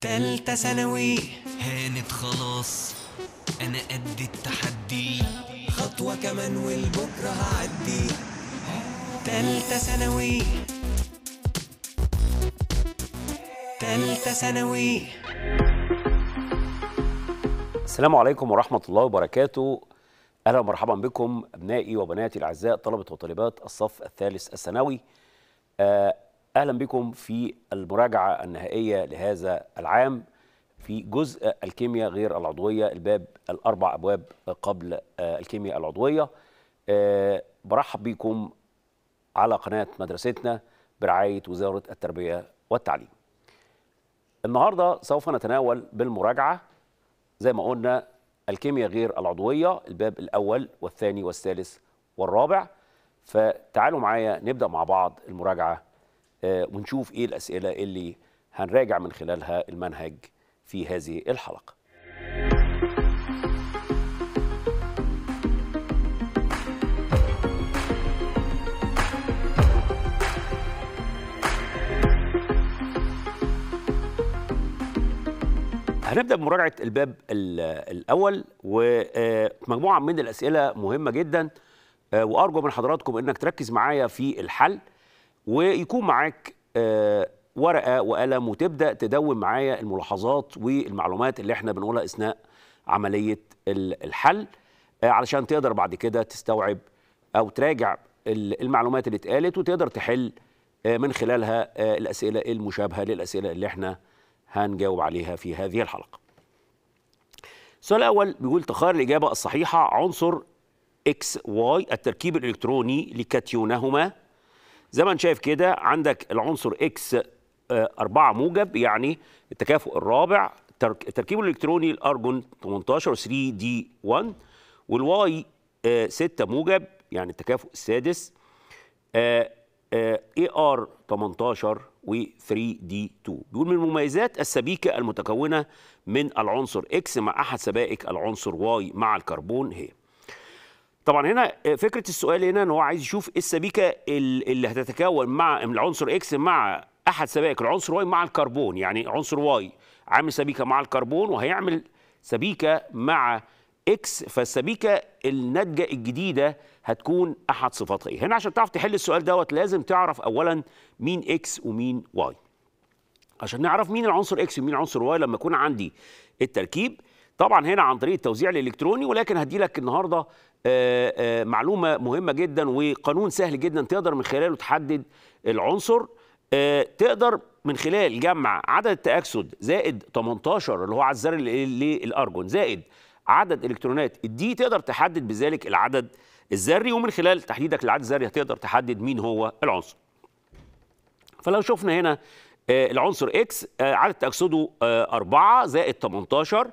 تالتة ثانوي هانت خلاص أنا قد التحدي خطوة كمان والبكرة هعدي تالتة ثانوي تالتة ثانوي السلام عليكم ورحمة الله وبركاته أهلا ومرحبا بكم أبنائي وبناتي الأعزاء طلبة وطالبات الصف الثالث الثانوي آه، اهلا بكم في المراجعه النهائيه لهذا العام في جزء الكيمياء غير العضويه الباب الاربع ابواب قبل آه، الكيمياء العضويه آه، برحب بكم على قناه مدرستنا برعايه وزاره التربيه والتعليم النهارده سوف نتناول بالمراجعه زي ما قلنا الكيمياء غير العضويه الباب الاول والثاني والثالث والرابع فتعالوا معايا نبدا مع بعض المراجعه آه، ونشوف ايه الاسئله اللي هنراجع من خلالها المنهج في هذه الحلقه هنبدا بمراجعه الباب الاول ومجموعه من الاسئله مهمه جدا آه، وارجو من حضراتكم انك تركز معايا في الحل ويكون معاك آه، ورقه وقلم وتبدا تدون معايا الملاحظات والمعلومات اللي احنا بنقولها اثناء عمليه الحل آه، علشان تقدر بعد كده تستوعب او تراجع المعلومات اللي اتقالت وتقدر تحل آه، من خلالها الاسئله المشابهه للاسئله اللي احنا هنجاوب عليها في هذه الحلقه. السؤال الاول بيقول تخير الاجابه الصحيحه عنصر اكس واي التركيب الالكتروني لكتيونهما زي ما انت شايف كده عندك العنصر اكس آه، 4 موجب يعني التكافؤ الرابع تركيبه الالكتروني الارجون 18 3 دي 1 والواي 6 آه، موجب يعني التكافؤ السادس اي ار 18 و3 دي 2 بيقول من مميزات السبيكه المتكونه من العنصر اكس مع احد سبائك العنصر واي مع الكربون هي طبعا هنا آه، فكره السؤال هنا ان هو عايز يشوف إيه السبيكه اللي هتتكون مع العنصر اكس مع احد سبائك العنصر واي مع الكربون يعني عنصر واي عامل سبيكه مع الكربون وهيعمل سبيكه مع اكس فالسبيكه الناتجه الجديده هتكون احد صفاتها ايه هنا عشان تعرف تحل السؤال دوت لازم تعرف اولا مين اكس ومين واي عشان نعرف مين العنصر اكس ومين العنصر واي لما يكون عندي التركيب طبعا هنا عن طريق التوزيع الالكتروني ولكن هدي لك النهارده آه، آه، معلومه مهمه جدا وقانون سهل جدا تقدر من خلاله تحدد العنصر آه، تقدر من خلال جمع عدد التأكسد زائد 18 اللي هو على الزر للأرجون زائد عدد إلكترونات الدي تقدر تحدد بذلك العدد الذري ومن خلال تحديدك للعدد الذري هتقدر تحدد مين هو العنصر فلو شفنا هنا العنصر اكس عدد تأكسده 4 زائد 18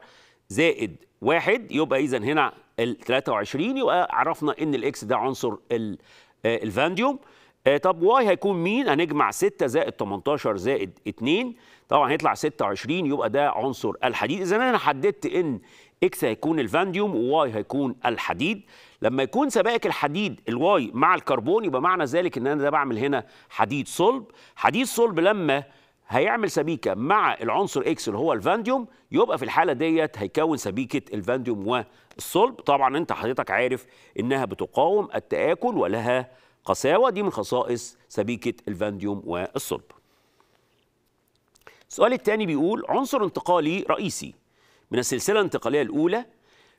زائد 1 يبقى إذا هنا ال 23 يبقى عرفنا ان الاكس ده عنصر آه، الفانديوم آه، طب واي هيكون مين هنجمع 6 زائد 18 زائد 2 طبعا هيطلع 26 يبقى ده عنصر الحديد اذا انا حددت ان اكس هيكون الفانديوم وواي هيكون الحديد لما يكون سبائك الحديد الواي مع الكربون يبقى معنى ذلك ان انا ده بعمل هنا حديد صلب حديد صلب لما هيعمل سبيكه مع العنصر اكس اللي هو الفانديوم يبقى في الحاله ديت هيكون سبيكه الفانديوم والصلب طبعا انت حضرتك عارف انها بتقاوم التاكل ولها قساوه دي من خصائص سبيكه الفانديوم والصلب السؤال الثاني بيقول عنصر انتقالي رئيسي من السلسله الانتقاليه الاولى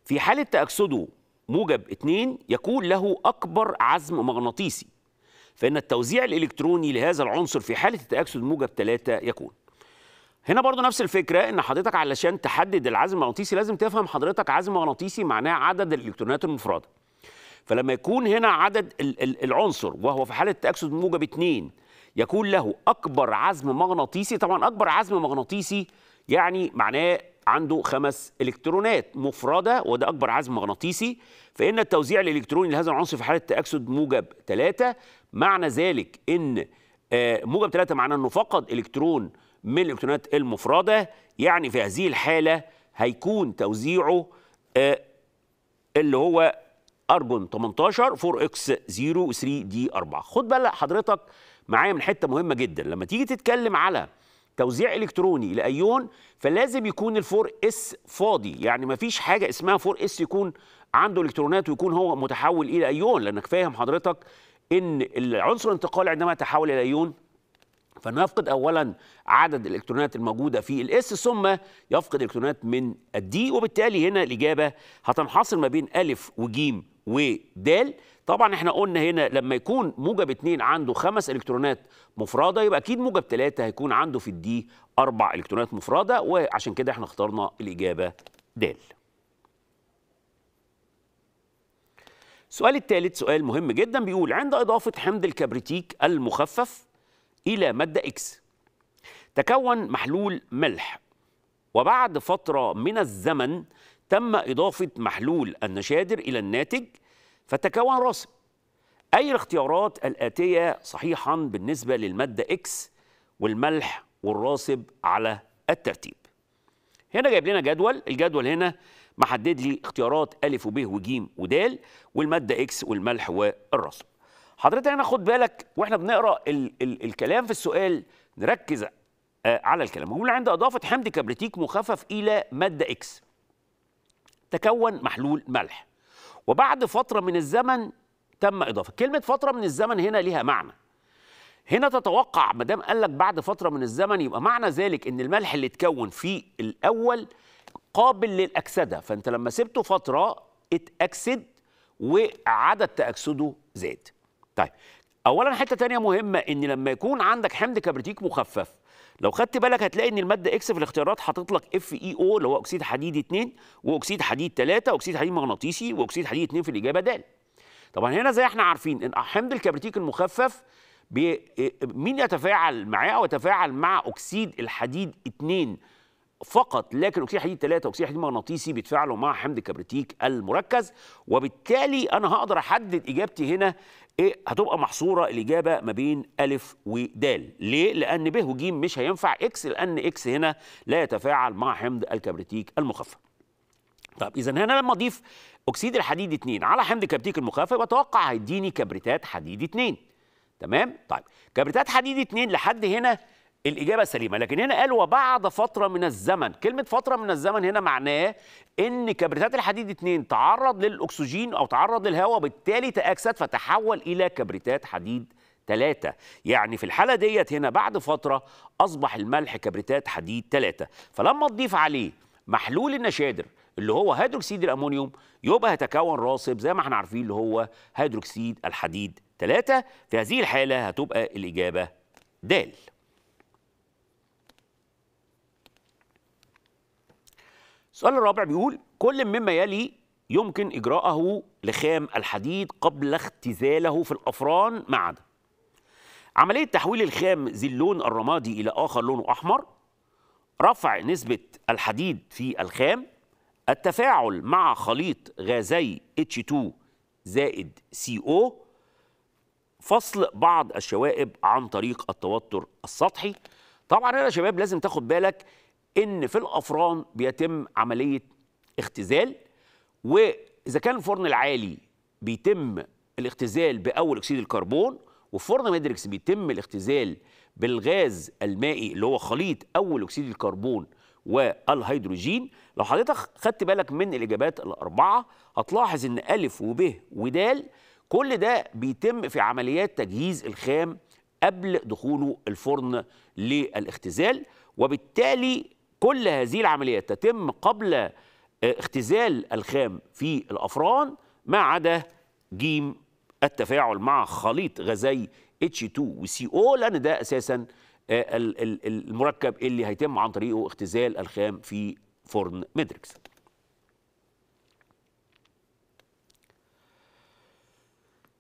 في حاله تاكسده موجب 2 يكون له اكبر عزم مغناطيسي فإن التوزيع الإلكتروني لهذا العنصر في حالة التأكسد موجب 3 يكون هنا برضو نفس الفكرة ان حضرتك علشان تحدد العزم المغناطيسي لازم تفهم حضرتك عزم مغناطيسي معناه عدد الالكترونات المفردة فلما يكون هنا عدد العنصر وهو في حالة التأكسد موجب 2 يكون له أكبر عزم مغناطيسي طبعا أكبر عزم مغناطيسي يعني معناه عنده خمس إلكترونات مفردة وده أكبر عزم مغناطيسي فإن التوزيع الإلكتروني لهذا العنصر في حالة التاكسد موجب 3 معنى ذلك ان آه، موجب 3 معناه انه فقد الكترون من الالكترونات المفرده يعني في هذه الحاله هيكون توزيعه آه، اللي هو ارجون 18 4 اكس 0 3 دي 4 خد بالك حضرتك معايا من حته مهمه جدا لما تيجي تتكلم على توزيع الكتروني لايون فلازم يكون الفور اس فاضي يعني ما فيش حاجه اسمها فور اس يكون عنده الكترونات ويكون هو متحول الى ايون لانك فاهم حضرتك ان العنصر الانتقالي عندما يتحول الى ايون فنفقد اولا عدد الالكترونات الموجوده في الاس ثم يفقد الكترونات من الدي وبالتالي هنا الاجابه هتنحصر ما بين الف وجيم ودال طبعا احنا قلنا هنا لما يكون موجب اتنين عنده خمس الكترونات مفرده يبقى اكيد موجب تلاته هيكون عنده في الدي اربع الكترونات مفرده وعشان كده احنا اخترنا الاجابه د السؤال الثالث سؤال مهم جدا بيقول عند إضافة حمض الكبريتيك المخفف إلى مادة إكس تكون محلول ملح وبعد فترة من الزمن تم إضافة محلول النشادر إلى الناتج فتكون راسب أي الاختيارات الآتية صحيحا بالنسبة للمادة إكس والملح والراسب على الترتيب هنا جايب لنا جدول الجدول هنا محدد لي اختيارات ألف وب وج ودال والمادة إكس والملح والرسم حضرتك هنا خد بالك واحنا بنقرا ال ال الكلام في السؤال نركز آه، على الكلام هو عند اضافه حمض كبريتيك مخفف الى ماده اكس تكون محلول ملح وبعد فتره من الزمن تم اضافه كلمه فتره من الزمن هنا ليها معنى هنا تتوقع ما دام قال لك بعد فتره من الزمن يبقى معنى ذلك ان الملح اللي اتكون في الاول قابل للاكسده فانت لما سبته فتره اتاكسد وعدد تاكسده زاد طيب اولا حته تانية مهمه ان لما يكون عندك حمض كبريتيك مخفف لو خدت بالك هتلاقي ان الماده اكس في الاختيارات حاطط لك اف اي او اللي هو اكسيد حديد 2 واكسيد حديد 3 واكسيد حديد مغناطيسي واكسيد حديد 2 في الاجابه د طبعا هنا زي احنا عارفين ان حمض الكبريتيك المخفف إيه، مين يتفاعل معاه او يتفاعل مع اكسيد الحديد 2 فقط لكن اكسيد حديد 3 واكسيد حديد مغناطيسي بيتفاعلوا مع حمض الكبريتيك المركز وبالتالي انا هقدر احدد اجابتي هنا ايه هتبقى محصوره الاجابه ما بين الف ودال ليه لان ب وج مش هينفع اكس لان اكس هنا لا يتفاعل مع حمض الكبريتيك المخفف طب اذا هنا لما اضيف اكسيد الحديد 2 على حمض الكبريتيك المخفف بتوقع هيديني كبريتات حديد 2 تمام طيب كبريتات حديد 2 لحد هنا الإجابة سليمة لكن هنا قال وبعد فترة من الزمن كلمة فترة من الزمن هنا معناه إن كبريتات الحديد 2 تعرض للأكسجين أو تعرض للهواء وبالتالي تأكسد فتحول إلى كبريتات حديد ثلاثة يعني في الحالة ديت هنا بعد فترة أصبح الملح كبريتات حديد ثلاثة فلما تضيف عليه محلول النشادر اللي هو هيدروكسيد الأمونيوم يبقى هيتكون راسب زي ما احنا عارفين اللي هو هيدروكسيد الحديد ثلاثة في هذه الحالة هتبقى الإجابة دال السؤال الرابع بيقول كل مما يلي يمكن إجراءه لخام الحديد قبل اختزاله في الأفران ما عدا عملية تحويل الخام ذي اللون الرمادي إلى آخر لونه أحمر رفع نسبة الحديد في الخام التفاعل مع خليط غازي H2 زائد CO فصل بعض الشوائب عن طريق التوتر السطحي طبعا هنا يا شباب لازم تاخد بالك ان في الافران بيتم عمليه اختزال واذا كان الفرن العالي بيتم الاختزال باول اكسيد الكربون وفرن ميدريكس بيتم الاختزال بالغاز المائي اللي هو خليط اول اكسيد الكربون والهيدروجين لو حضرتك خدت بالك من الاجابات الاربعه هتلاحظ ان الف وب ودال كل ده بيتم في عمليات تجهيز الخام قبل دخوله الفرن للاختزال وبالتالي كل هذه العمليات تتم قبل آه، اختزال الخام في الأفران ما عدا جيم التفاعل مع خليط غازي اتش 2 وسي او لان ده أساساً آه، المركب اللي هيتم عن طريقه اختزال الخام في فرن ميدريكس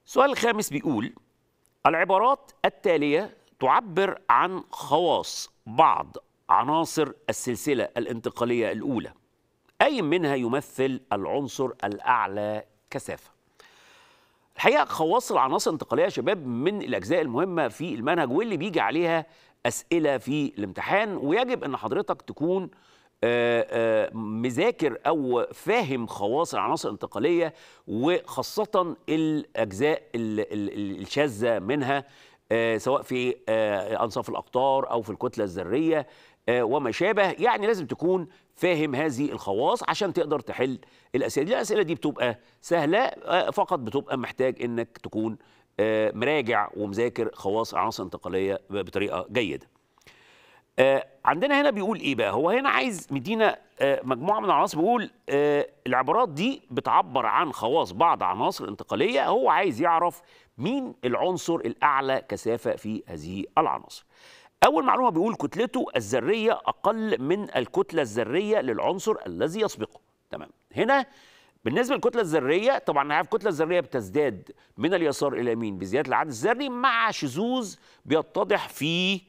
السؤال الخامس بيقول العبارات التالية تعبر عن خواص بعض عناصر السلسلة الانتقالية الأولى أي منها يمثل العنصر الأعلى كثافة الحقيقة خواص العناصر الانتقالية يا شباب من الأجزاء المهمة في المنهج واللي بيجي عليها أسئلة في الامتحان ويجب أن حضرتك تكون آه، آه، مذاكر او فاهم خواص العناصر الانتقاليه وخاصه الاجزاء الشاذه منها آه، سواء في انصاف الاقطار او في الكتله الذريه آه، وما شابه يعني لازم تكون فاهم هذه الخواص عشان تقدر تحل الاسئله دي الاسئله دي بتبقى سهله آه، فقط بتبقى محتاج انك تكون آه، مراجع ومذاكر خواص عناصر انتقاليه بطريقه جيده عندنا هنا بيقول ايه بقى هو هنا عايز مدينا مجموعه من العناصر بيقول العبارات دي بتعبر عن خواص بعض عناصر انتقاليه هو عايز يعرف مين العنصر الاعلى كثافه في هذه العناصر أول معلومة بيقول كتلته الذرية أقل من الكتلة الذرية للعنصر الذي يسبقه تمام هنا بالنسبة للكتلة الذرية طبعا عارف الكتلة الذرية بتزداد من اليسار إلى اليمين بزيادة العدد الذري مع شذوذ بيتضح في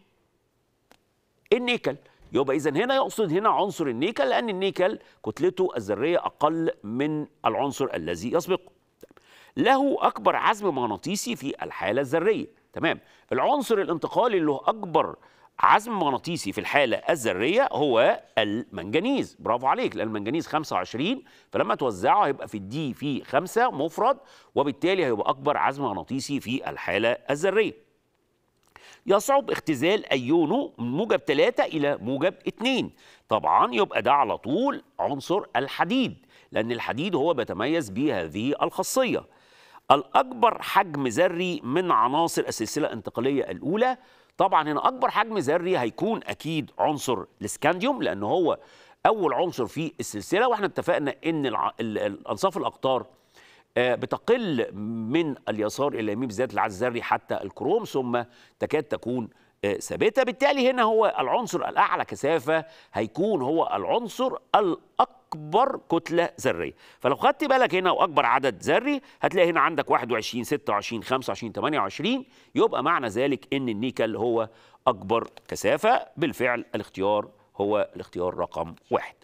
النيكل يبقى إذا هنا يقصد هنا عنصر النيكل لأن النيكل كتلته الذرية أقل من العنصر الذي يسبقه طيب. له أكبر عزم مغناطيسي في الحالة الذرية تمام العنصر الانتقالي اللي هو اكبر عزم مغناطيسي في الحالة الذرية هو المنجنيز برافو عليك لأن المنجنيز 25 فلما توزعه هيبقى في الدي في 5 مفرد وبالتالي هيبقى أكبر عزم مغناطيسي في الحالة الذرية يصعب اختزال أيونه من موجب 3 إلى موجب 2 طبعا يبقى ده على طول عنصر الحديد لأن الحديد هو بيتميز بهذه الخاصية الأكبر حجم ذري من عناصر السلسلة الانتقالية الأولى طبعا هنا أكبر حجم ذري هيكون أكيد عنصر الاسكانديوم لأن هو أول عنصر في السلسلة وإحنا اتفقنا إن الأنصاف الأقطار آه، بتقل من اليسار إلى اليمين بالذات العزل الذري حتى الكروم ثم تكاد تكون آه، ثابته بالتالي هنا هو العنصر الاعلى كثافه هيكون هو العنصر الاكبر كتله ذريه فلو خدت بالك هنا واكبر عدد ذري هتلاقي هنا عندك 21 26 25 28 يبقى معنى ذلك ان النيكل هو اكبر كثافه بالفعل الاختيار هو الاختيار رقم واحد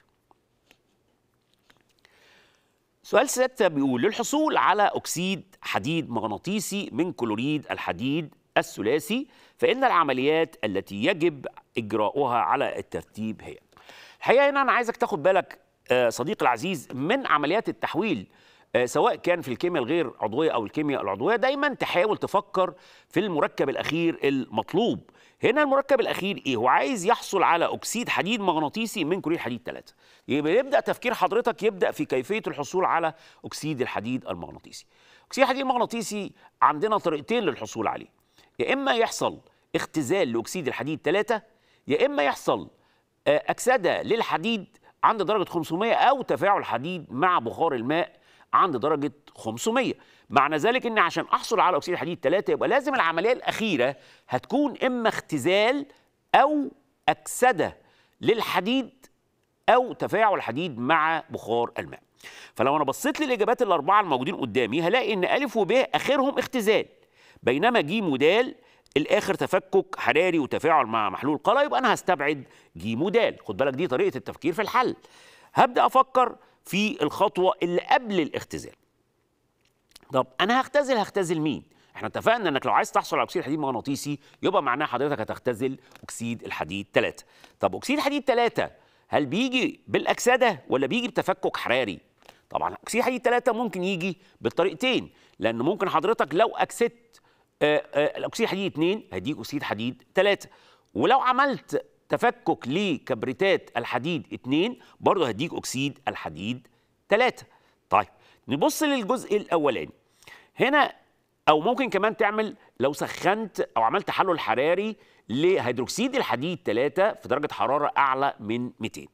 سؤال ستة بيقول للحصول على أكسيد حديد مغناطيسي من كلوريد الحديد الثلاثي فإن العمليات التي يجب إجراؤها على الترتيب هي الحقيقة هنا أنا عايزك تاخد بالك آه، صديقي العزيز من عمليات التحويل آه، سواء كان في الكيمياء الغير عضوية أو الكيمياء العضوية دايما تحاول تفكر في المركب الأخير المطلوب هنا المركب الأخير إيه؟ هو عايز يحصل على أكسيد حديد مغناطيسي من كلور حديد 3 يبقى يبدأ تفكير حضرتك يبدأ في كيفية الحصول على أكسيد الحديد المغناطيسي أكسيد الحديد المغناطيسي عندنا طريقتين للحصول عليه يا إما يحصل اختزال لأكسيد الحديد 3 يا إما يحصل آه، أكسدة للحديد عند درجة 500 أو تفاعل حديد مع بخار الماء عند درجة 500 معنى ذلك ان عشان احصل على اكسيد الحديد 3 يبقى لازم العمليه الاخيره هتكون اما اختزال او اكسده للحديد او تفاعل حديد مع بخار الماء فلو انا بصيت للاجابات الاربعه الموجودين قدامي هلاقي ان الف وب اخرهم اختزال بينما ج ودال الاخر تفكك حراري وتفاعل مع محلول قلى يبقى انا هستبعد ج ودال خد بالك دي طريقه التفكير في الحل هبدا افكر في الخطوه اللي قبل الاختزال طب انا هختزل هختزل مين احنا اتفقنا انك لو عايز تحصل على اكسيد حديد مغناطيسي يبقى معناه حضرتك هتختزل اكسيد الحديد 3 طب اكسيد حديد 3 هل بيجي بالاكسده ولا بيجي بتفكك حراري طبعا اكسيد حديد 3 ممكن يجي بالطريقتين لان ممكن حضرتك لو اكسدت الاكسيد آه، آه، الحديدي 2 هيديك اكسيد حديد 3 ولو عملت تفكك لكبريتات الحديد 2 برضه هيديك اكسيد الحديد 3 طيب نبص للجزء الاولاني هنا او ممكن كمان تعمل لو سخنت او عملت تحلل حراري لهيدروكسيد الحديد 3 في درجه حراره اعلى من 200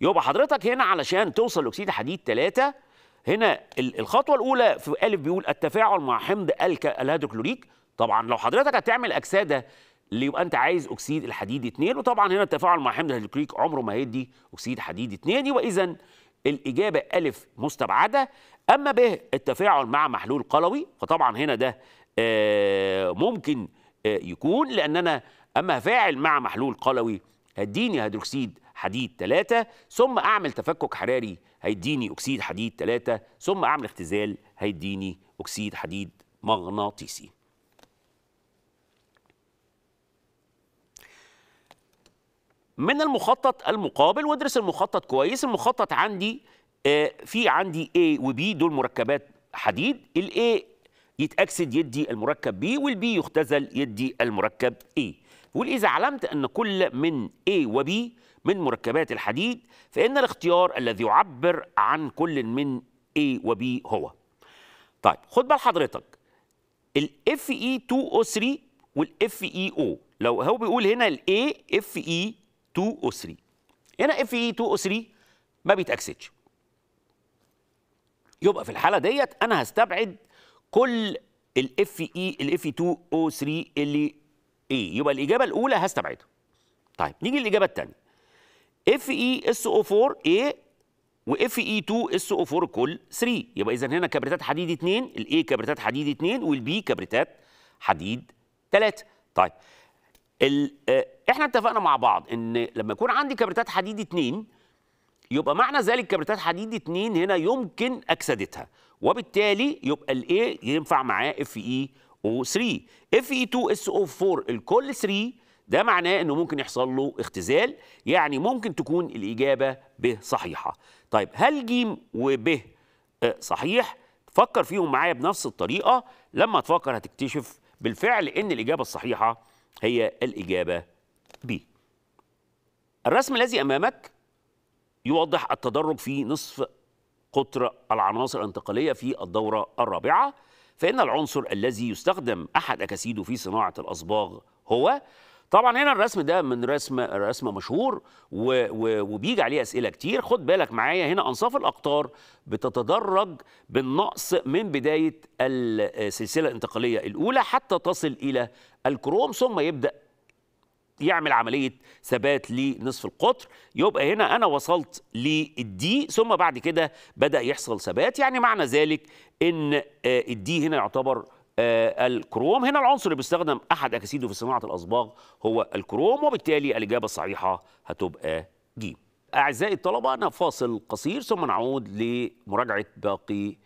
يبقى حضرتك هنا علشان توصل لاكسيد الحديد 3 هنا الخطوه الاولى في ا بيقول التفاعل مع حمض الهيدروكلوريك طبعا لو حضرتك هتعمل اكسده اللي يبقى انت عايز اكسيد الحديد 2 وطبعا هنا التفاعل مع حمض الهيدروكليك عمره ما هيدي اكسيد حديد 2 يبقى اذا الاجابه الف مستبعده اما ب التفاعل مع محلول قلوي فطبعا هنا ده آه، ممكن آه، يكون لان انا اما فاعل مع محلول قلوي هيديني هيدروكسيد حديد 3 ثم اعمل تفكك حراري هيديني اكسيد حديد 3 ثم اعمل اختزال هيديني اكسيد حديد مغناطيسي من المخطط المقابل وادرس المخطط كويس المخطط عندي آه، في عندي A و B دول مركبات حديد ال A يتأكسد يدي المركب B وال B يختزل يدي المركب A e. وإذا علمت أن كل من A و B من مركبات الحديد فإن الاختيار الذي يعبر عن كل من A و B هو طيب خد بال حضرتك ال FE2O3 وال FEO لو هو بيقول هنا ال A FE 2 او 3 هنا اف اي 2 او 3 ما بيتاكسدش يبقى في الحاله ديت انا هستبعد كل الاف اي الاف 2 او 3 اللي ايه يبقى الاجابه الاولى هستبعدها طيب نيجي للاجابه الثانيه اف اي اس او 4 ايه واف اي 2 اس او 4 كل 3 يبقى اذا هنا كبريتات حديد 2 الاي كبريتات حديد 2 والبي كبريتات حديد 3 طيب آه، احنا اتفقنا مع بعض ان لما يكون عندي كبريتات حديد اتنين يبقى معنى ذلك كبريتات حديد اتنين هنا يمكن اكسدتها وبالتالي يبقى الاي ينفع معاه اف اي او 3 اف اي 2 اس او 4 الكل 3 ده معناه انه ممكن يحصل له اختزال يعني ممكن تكون الاجابه ب صحيحه طيب هل ج و ب آه، صحيح فكر فيهم معايا بنفس الطريقه لما تفكر هتكتشف بالفعل ان الاجابه الصحيحه هي الإجابة ب الرسم الذي أمامك يوضح التدرج في نصف قطر العناصر الانتقالية في الدورة الرابعة فإن العنصر الذي يستخدم أحد أكاسيده في صناعة الأصباغ هو طبعا هنا الرسم ده من رسم رسم مشهور و... و... وبيجي عليه اسئله كتير خد بالك معايا هنا انصاف الاقطار بتتدرج بالنقص من بدايه السلسله آه، الانتقاليه الاولى حتى تصل الى الكروم ثم يبدأ يعمل عملية ثبات لنصف القطر يبقى هنا أنا وصلت للدي ثم بعد كده بدأ يحصل ثبات يعني معنى ذلك إن آه، الدي هنا يعتبر آه، الكروم هنا العنصر اللي بيستخدم أحد أكاسيده في صناعة الأصباغ هو الكروم وبالتالي الإجابة الصحيحة هتبقى ج أعزائي الطلبة أنا فاصل قصير ثم نعود لمراجعة باقي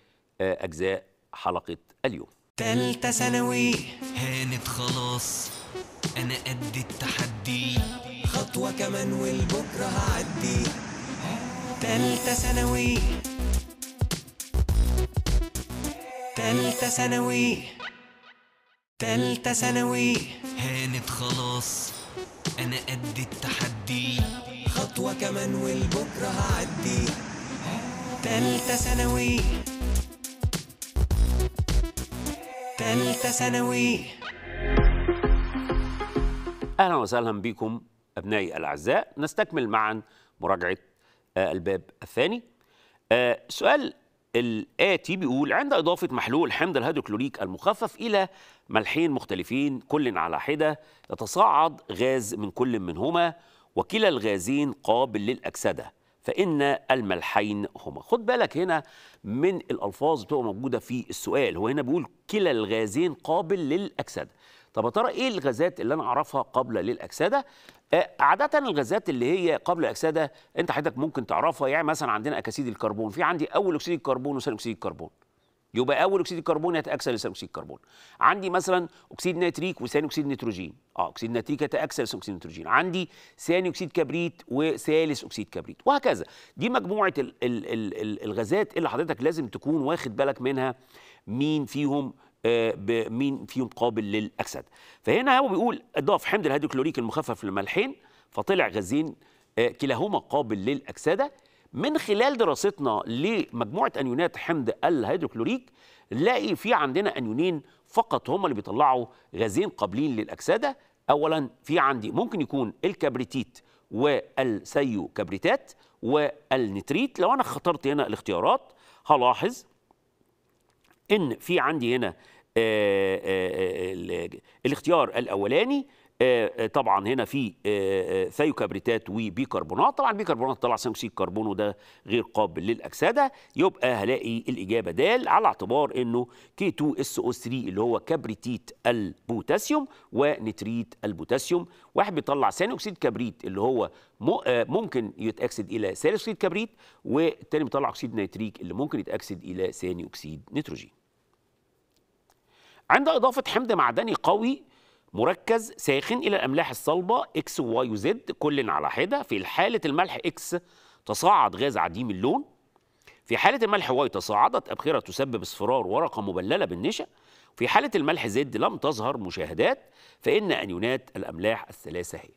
آه، أجزاء حلقة اليوم تالتة ثانوي هانت خلاص انا قد التحدي خطوة كمان والبكرة هعدي تالتة ثانوي تالتة ثانوي تالتة ثانوي هانت خلاص انا قد التحدي خطوة كمان والبكرة هعدي تالتة ثانوي تالتة ثانوي أهلا وسهلا بكم أبنائي الأعزاء نستكمل معا مراجعة آه، الباب الثاني السؤال آه، الآتي بيقول عند إضافة محلول حمض الهيدروكلوريك المخفف إلى ملحين مختلفين كل على حدة يتصاعد غاز من كل منهما وكلا الغازين قابل للأكسدة فإن الملحين هما خد بالك هنا من الألفاظ بتبقى موجودة في السؤال هو هنا بيقول كلا الغازين قابل للأكسدة طب يا ترى إيه الغازات اللي أنا أعرفها قابلة للأكسدة آه، عادة الغازات اللي هي قبل الأكسدة أنت حضرتك ممكن تعرفها يعني مثلا عندنا أكاسيد الكربون في عندي أول أكسيد الكربون وثاني أكسيد الكربون يبقى اول اكسيد الكربون يتاكسد لثاني الكربون عندي مثلا اكسيد نيتريك وثاني اكسيد نيتروجين اه اكسيد نيتريك يتاكسد لثاني نيتروجين عندي ثاني اكسيد كبريت وثالث اكسيد كبريت وهكذا دي مجموعه ال ال الـ الـ الغازات اللي حضرتك لازم تكون واخد بالك منها مين فيهم آه، مين فيهم قابل للاكسده فهنا هو بيقول اضاف حمض الهيدروكلوريك المخفف للملحين فطلع غازين آه، كلاهما قابل للاكسده من خلال دراستنا لمجموعه انيونات حمض الهيدروكلوريك نلاقي في عندنا انيونين فقط هم اللي بيطلعوا غازين قابلين للاكسده اولا في عندي ممكن يكون الكبريتيت والسيو كبريتات والنتريت لو انا خطرت هنا الاختيارات هلاحظ ان في عندي هنا آآ آه، آآ آه، آه، الاختيار الاولاني آه، آه، طبعا هنا في آه، ثيوكبريتات وبيكربونات طبعا بيكربونات طلع ثاني اكسيد كربون وده غير قابل للاكسده يبقى هلاقي الاجابه د على اعتبار انه كي 2 اس او 3 اللي هو كبريتيت البوتاسيوم ونتريت البوتاسيوم واحد بيطلع ثاني اكسيد كبريت اللي هو ممكن يتاكسد الى ثالث اكسيد كبريت والتاني بيطلع اكسيد نيتريك اللي ممكن يتاكسد الى ثاني اكسيد نيتروجين عند اضافه حمض معدني قوي مركز ساخن إلى الأملاح الصلبة اكس وواي وزد كل على حدة في حالة الملح اكس تصاعد غاز عديم اللون في حالة الملح واي تصاعدت أبخرة تسبب اصفرار ورقة مبللة بالنشا في حالة الملح زد لم تظهر مشاهدات فإن أنيونات الأملاح الثلاثة هي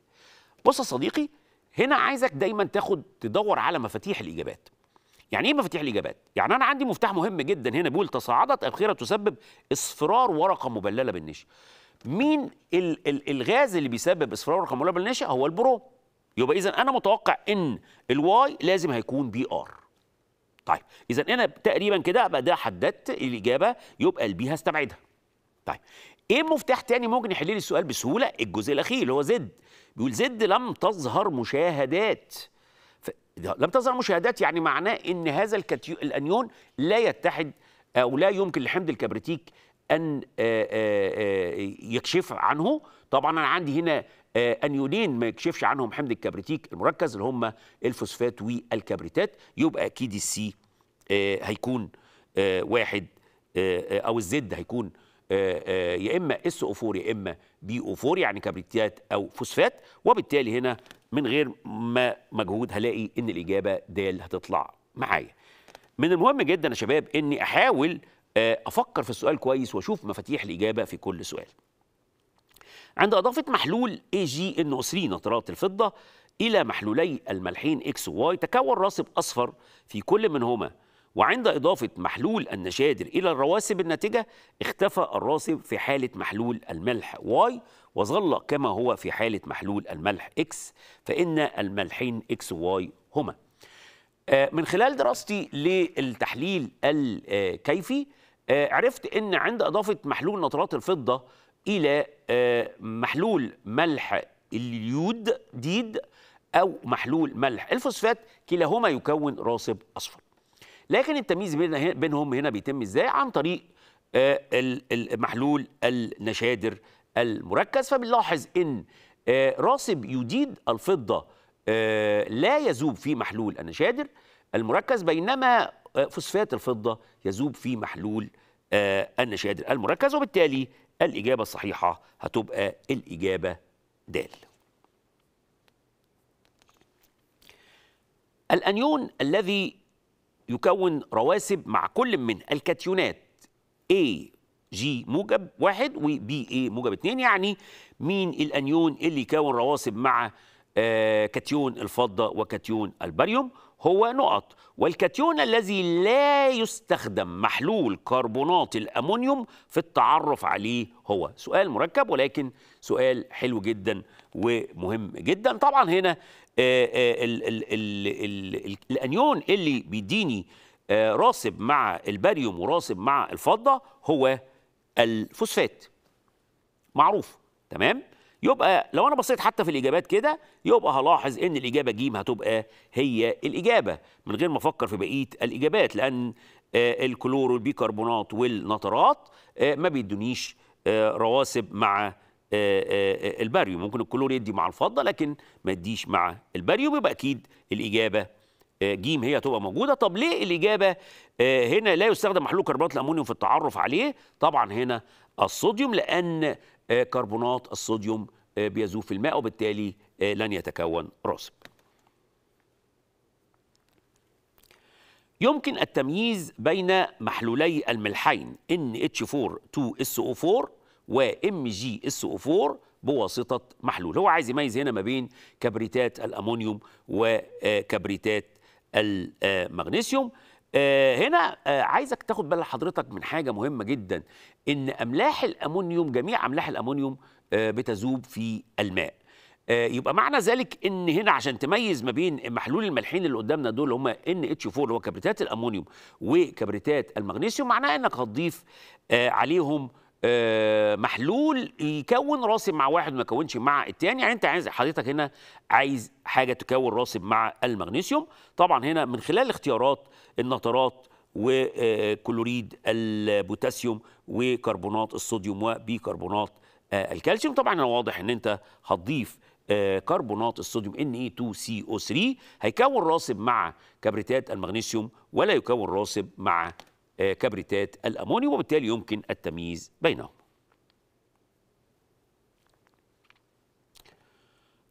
بص يا صديقي هنا عايزك دايما تاخد تدور على مفاتيح الإجابات يعني ايه مفاتيح الاجابات؟ يعني انا عندي مفتاح مهم جدا هنا بيقول تصاعدت ابخره تسبب اصفرار ورقه مبلله بالنشا. مين الـ الـ الغاز اللي بيسبب اصفرار رقم مولر بالنشا هو البرو يبقى اذا انا متوقع ان الواي لازم هيكون بي ار طيب اذا انا تقريبا كده بقى ده حددت الاجابه يبقى البي هستبعدها طيب ايه مفتاح تاني ممكن يحل لي السؤال بسهوله الجزء الاخير اللي هو زد بيقول زد لم تظهر مشاهدات ف... لم تظهر مشاهدات يعني معناه ان هذا الكاتيو... الانيون لا يتحد او لا يمكن لحمض الكبريتيك ان آه، آه، آه، يكشف عنه طبعا انا عندي هنا انيونين ما يكشفش عنهم حمض الكبريتيك المركز اللي هم الفوسفات والكبريتات يبقى اكيد السي هيكون واحد او الزد هيكون يا اما اس او 4 يا اما بي او 4 يعني كبريتات او فوسفات وبالتالي هنا من غير ما مجهود هلاقي ان الاجابه د هتطلع معايا من المهم جدا يا شباب اني احاول آه، افكر في السؤال كويس واشوف مفاتيح الاجابه في كل سؤال عند اضافه محلول اي جي ان 3 نترات الفضه الى محلولي الملحين اكس وواي تكون راسب اصفر في كل منهما وعند إضافة محلول النشادر إلى الرواسب الناتجة اختفى الراسب في حالة محلول الملح واي وظل كما هو في حالة محلول الملح اكس فإن الملحين اكس وواي هما آه، من خلال دراستي للتحليل الكيفي آه، عرفت ان عند اضافه محلول نترات الفضه الى آه، محلول ملح اليود ديد او محلول ملح الفوسفات كلاهما يكون راسب اصفر لكن التمييز بينهم هنا بيتم ازاي عن طريق آه، محلول النشادر المركز فبنلاحظ ان راسب يديد الفضه لا يذوب في محلول النشادر المركز بينما آه، فوسفات الفضة يذوب في محلول آه، النشاد المركز وبالتالي الإجابة الصحيحة هتبقى الإجابة د الأنيون الذي يكون رواسب مع كل من الكاتيونات A G موجب واحد B A موجب اتنين يعني مين الأنيون اللي يكون رواسب مع آه، كاتيون الفضة وكاتيون الباريوم هو نقط والكاتيون الذي لا يستخدم محلول كربونات الأمونيوم في التعرف عليه هو سؤال مركب ولكن سؤال حلو جدا ومهم جدا طبعا هنا آه، آه، ال ال ال الأنيون اللي بيديني راسب مع الباريوم وراسب مع الفضة هو الفوسفات معروف تمام يبقى لو انا بصيت حتى في الاجابات كده يبقى هلاحظ ان الاجابه ج هتبقى هي الاجابه من غير ما افكر في بقيه الاجابات لان آه، الكلور والبيكربونات والنترات آه، ما بيدونيش آه، رواسب مع الباريوم ممكن الكلور يدي مع الفضه لكن ما يديش مع الباريوم يبقى اكيد الاجابه ج هي هتبقى موجوده طب ليه الاجابه هنا لا يستخدم محلول كربونات الامونيوم في التعرف عليه طبعا هنا الصوديوم لان آه، كربونات الصوديوم آه، بيذوب في الماء وبالتالي آه، لن يتكون رسب يمكن التمييز بين محلولي الملحين NH42SO4 و MgSO4 بواسطة محلول هو عايز يميز هنا ما بين كبريتات الأمونيوم وكبريتات المغنيسيوم آه، هنا آه، عايزك تاخد بال حضرتك من حاجه مهمه جدا ان املاح الامونيوم جميع املاح الامونيوم آه، بتذوب في الماء يبقى معنى ذلك ان هنا عشان تميز ما بين محلول الملحين اللي قدامنا دول هم ان اتش 4 اللي هو كبريتات الامونيوم وكبريتات المغنيسيوم معناه انك هتضيف عليهم آه، محلول يكون راسب مع واحد وما يكونش مع الثاني يعني انت عايز حضرتك هنا عايز حاجه تكون راسب مع المغنيسيوم طبعا هنا من خلال اختيارات النترات وكلوريد البوتاسيوم وكربونات الصوديوم وبيكربونات آه، الكالسيوم طبعا هنا واضح ان انت هتضيف آه، كربونات الصوديوم Na2CO3 هيكون راسب مع كبريتات المغنيسيوم ولا يكون راسب مع آه، كبريتات الأموني وبالتالي يمكن التمييز بينهم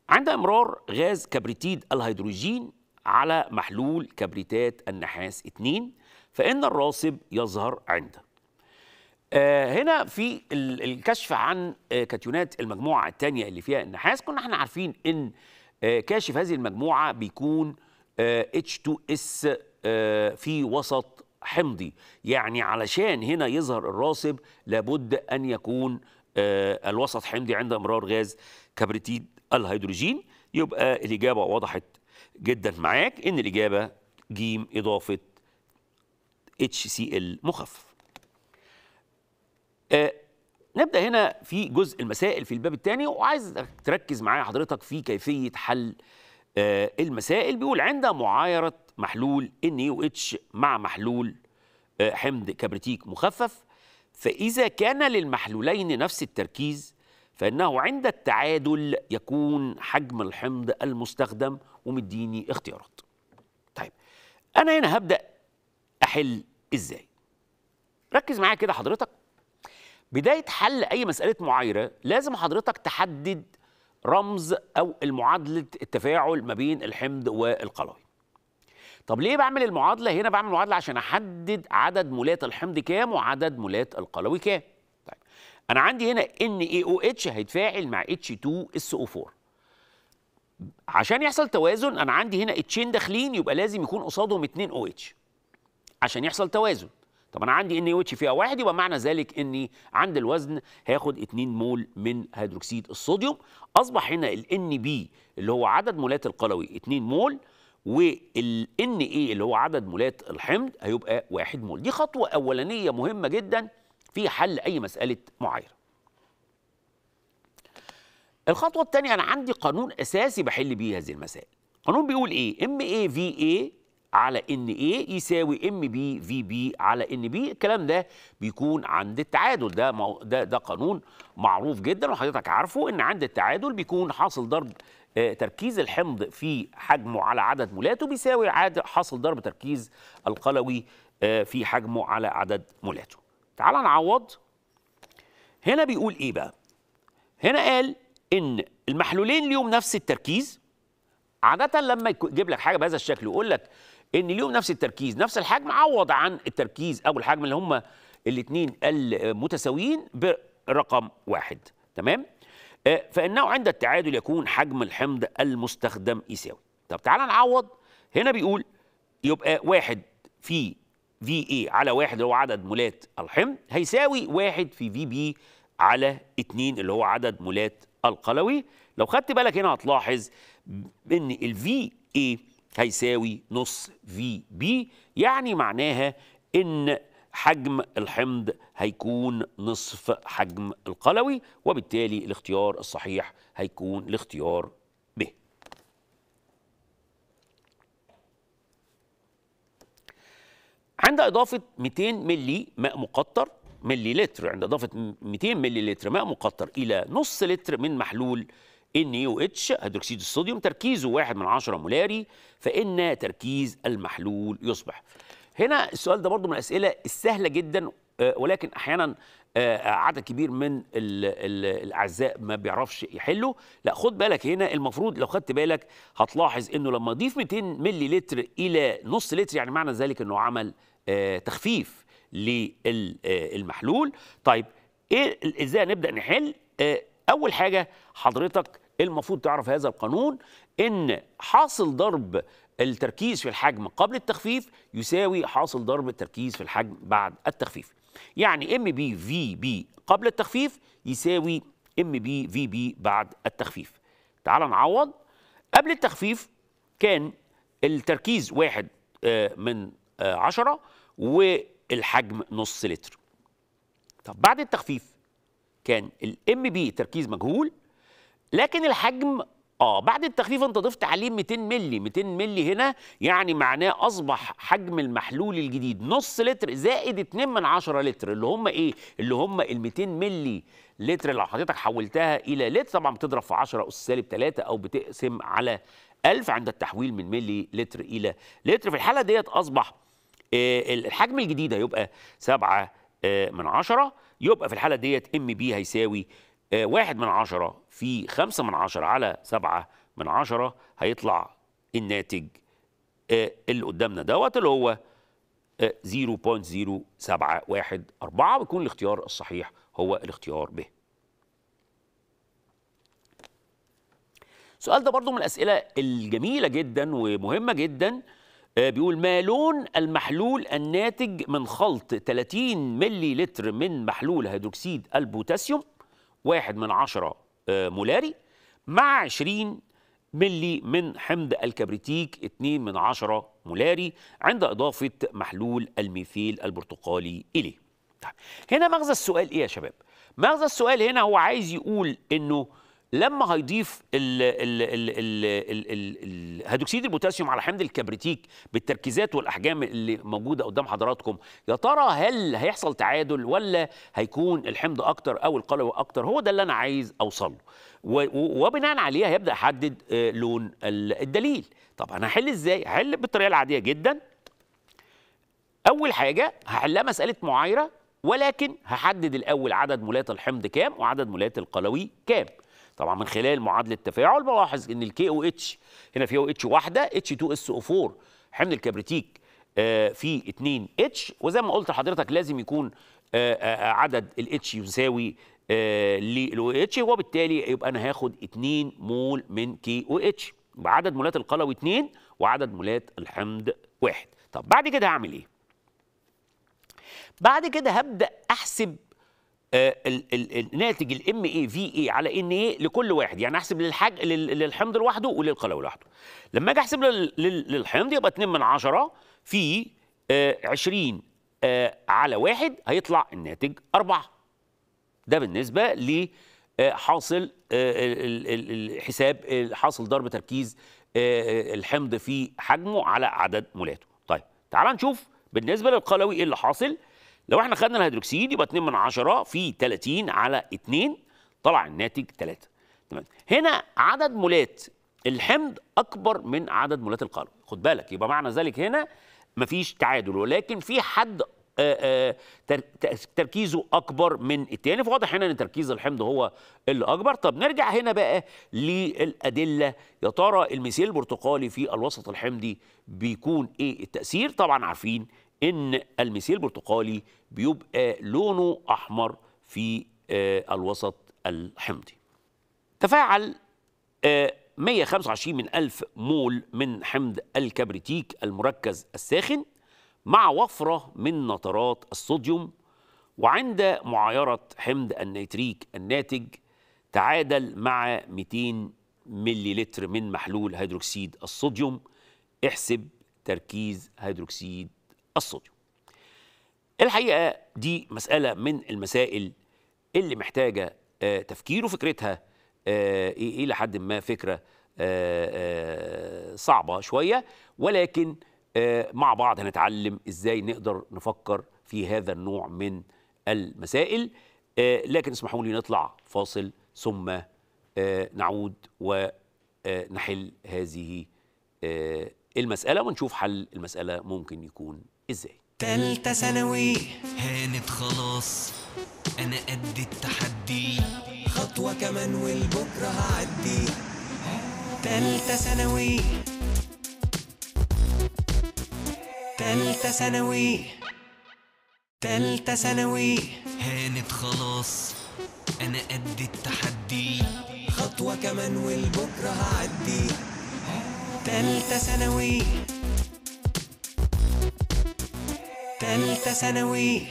عند امرار غاز كبريتيد الهيدروجين على محلول كبريتات النحاس 2 فإن الراسب يظهر عنده آه، هنا في الكشف عن آه، كاتيونات المجموعة الثانية اللي فيها النحاس كنا احنا عارفين ان كاشف هذه المجموعة بيكون H2S في وسط حمضي يعني علشان هنا يظهر الراسب لابد أن يكون آه، الوسط حمضي عند امرار غاز كبريتيد الهيدروجين يبقى الإجابة وضحت جدا معاك إن الإجابة جيم إضافة HCl مخفف آه، نبدأ هنا في جزء المسائل في الباب الثاني وعايز تركز معايا حضرتك في كيفية حل آه، المسائل بيقول عند معايرة محلول NaOH مع محلول آه، حمض كبريتيك مخفف فإذا كان للمحلولين نفس التركيز فإنه عند التعادل يكون حجم الحمض المستخدم ومديني اختيارات طيب أنا هنا هبدأ أحل إزاي ركز معايا كده حضرتك بداية حل أي مسألة معايرة لازم حضرتك تحدد رمز او المعادله التفاعل ما بين الحمض والقلاي طب ليه بعمل المعادله هنا بعمل معادله عشان احدد عدد مولات الحمض كام وعدد مولات القلوي كام طيب انا عندي هنا ان اي او اتش هيتفاعل مع اتش 2 اس او 4 عشان يحصل توازن انا عندي هنا اتشين داخلين يبقى لازم يكون قصادهم 2 او اتش عشان يحصل توازن طب انا عندي ان اتش فيها واحد يبقى معنى ذلك اني عند الوزن هاخد 2 مول من هيدروكسيد الصوديوم اصبح هنا ال ان بي اللي هو عدد مولات القلوي 2 مول وال ان اي اللي هو عدد مولات الحمض هيبقى 1 مول دي خطوه اولانيه مهمه جدا في حل اي مساله معايره الخطوه الثانيه انا عندي قانون اساسي بحل بيه هذه المسائل قانون بيقول ايه ام اي في اي على ان ايه يساوي ام بي في بي على ان بي الكلام ده بيكون عند التعادل ده مو ده ده قانون معروف جدا وحضرتك عارفه ان عند التعادل بيكون حاصل ضرب آه، تركيز الحمض في حجمه على عدد مولاته بيساوي عاد حاصل ضرب تركيز القلوي آه، في حجمه على عدد مولاته تعال نعوض هنا بيقول ايه بقى هنا قال ان المحلولين ليهم نفس التركيز عادة لما يجيب لك حاجة بهذا الشكل يقول لك ان ليهم نفس التركيز نفس الحجم عوض عن التركيز او الحجم اللي هم الاثنين المتساويين برقم واحد تمام آه، فانه عند التعادل يكون حجم الحمض المستخدم يساوي طب تعالى نعوض هنا بيقول يبقى واحد في في اي على واحد اللي هو عدد مولات الحمض هيساوي واحد في في بي على اتنين اللي هو عدد مولات القلوي لو خدت بالك هنا هتلاحظ ان الفي اي هيساوي نص في بي يعني معناها ان حجم الحمض هيكون نصف حجم القلوي وبالتالي الاختيار الصحيح هيكون الاختيار ب عند إضافة 200 ملي ماء مقطر ملي لتر عند إضافة 200 ملي لتر ماء مقطر إلى نص لتر من محلول ان يو اتش هيدروكسيد الصوديوم تركيزه واحد من عشرة مولاري فان تركيز المحلول يصبح هنا السؤال ده برضو من الاسئله السهله جدا آه، ولكن احيانا آه، عدد كبير من الاعزاء ما بيعرفش يحله لا خد بالك هنا المفروض لو خدت بالك هتلاحظ انه لما اضيف 200 ملي لتر الى نص لتر يعني معنى ذلك انه عمل آه، تخفيف للمحلول طيب ايه ازاي نبدا نحل اول حاجه حضرتك المفروض تعرف هذا القانون ان حاصل ضرب التركيز في الحجم قبل التخفيف يساوي حاصل ضرب التركيز في الحجم بعد التخفيف يعني ام بي في بي قبل التخفيف يساوي ام بي في بي بعد التخفيف تعال نعوض قبل التخفيف كان التركيز واحد آه، من آه، عشرة والحجم نص لتر طب بعد التخفيف كان الام بي تركيز مجهول لكن الحجم اه بعد التخفيف انت ضفت عليه 200 مللي 200 مللي هنا يعني معناه اصبح حجم المحلول الجديد نص لتر زائد 2 من 10 لتر اللي هم ايه اللي هم ال 200 مللي لتر لو حضرتك حولتها الى لتر طبعا بتضرب في 10 اس سالب 3 او بتقسم على 1000 عند التحويل من ملي لتر الى لتر في الحاله ديت اصبح آه، الحجم الجديد هيبقى 7 آه، من 10 يبقى في الحالة ديت ام بي هيساوي آه، واحد من عشرة في خمسة من عشرة على سبعة من عشرة هيطلع الناتج آه، اللي قدامنا دوت اللي هو 0.0714 آه، ويكون الاختيار الصحيح هو الاختيار ب. السؤال ده برضو من الأسئلة الجميلة جدا ومهمة جدا آه، بيقول ما لون المحلول الناتج من خلط 30 ملي لتر من محلول هيدروكسيد البوتاسيوم واحد من عشرة آه، مولاري مع 20 ملي من حمض الكبريتيك 2 من عشرة مولاري عند إضافة محلول الميثيل البرتقالي إليه طيب. هنا مغزى السؤال إيه يا شباب؟ مغزى السؤال هنا هو عايز يقول إنه لما هيضيف الهيدروكسيد البوتاسيوم على حمض الكبريتيك بالتركيزات والاحجام اللي موجوده قدام حضراتكم يا ترى هل هيحصل تعادل ولا هيكون الحمض اكتر او القلوي اكتر هو ده اللي انا عايز اوصله وبناء عليه هيبدا يحدد آه، لون الدليل طب انا هحل ازاي هحل بالطريقه العاديه جدا اول حاجه هحلها مساله معايره ولكن هحدد الاول عدد مولات الحمض كام وعدد مولات القلوي كام طبعا من خلال معادله التفاعل بلاحظ ان الكي او اتش هنا في او اتش واحده اتش 2 اس او 4 حمض الكبريتيك آه، في 2 اتش وزي ما قلت لحضرتك لازم يكون آه، آه، عدد الاتش يساوي للاو اتش وبالتالي يبقى انا هاخد 2 مول من كي او اتش بعدد مولات القلوي 2 وعدد مولات الحمض واحد طب بعد كده هعمل ايه بعد كده هبدا احسب آه، الناتج الام اي في اي على ان اي لكل واحد يعني احسب للحج للحمض لوحده وللقلوي لوحده لما اجي احسب للحمض يبقى 2 من 10 في 20 آه، آه، على واحد هيطلع الناتج 4 ده بالنسبه ل حاصل حساب حاصل ضرب تركيز الحمض في حجمه على عدد مولاته طيب تعال نشوف بالنسبه للقلوي ايه اللي حاصل لو احنا خدنا الهيدروكسيد يبقى 2 من 10 في 30 على 2 طلع الناتج 3 تمام هنا عدد مولات الحمض اكبر من عدد مولات القلب خد بالك يبقى معنى ذلك هنا مفيش تعادل ولكن في حد آه، آه، تركيزه اكبر من الثاني فواضح هنا ان تركيز الحمض هو اللي اكبر طب نرجع هنا بقى للادله يا ترى الميثيل البرتقالي في الوسط الحمضي بيكون ايه التاثير طبعا عارفين ان المسيل البرتقالي بيبقى لونه احمر في آه، الوسط الحمضي تفاعل 125 آه، من ألف مول من حمض الكبريتيك المركز الساخن مع وفرة من نترات الصوديوم وعند معايرة حمض النيتريك الناتج تعادل مع 200 ملي من محلول هيدروكسيد الصوديوم احسب تركيز هيدروكسيد الصوديوم الحقيقه دي مساله من المسائل اللي محتاجه آه، تفكير وفكرتها آه، الى حد ما فكره آه، صعبه شويه ولكن مع بعض هنتعلم ازاي نقدر نفكر في هذا النوع من المسائل لكن اسمحوا لي نطلع فاصل ثم نعود ونحل هذه المسألة ونشوف حل المسألة ممكن يكون إزاي تالتة ثانوي هانت خلاص أنا قد التحدي خطوة كمان والبكرة هعدي تالتة ثانوي تالتة ثانوي تالتة ثانوي هانت خلاص أنا قد التحدي خطوة كمان والبكرة هعدي تالتة ثانوي تالتة ثانوي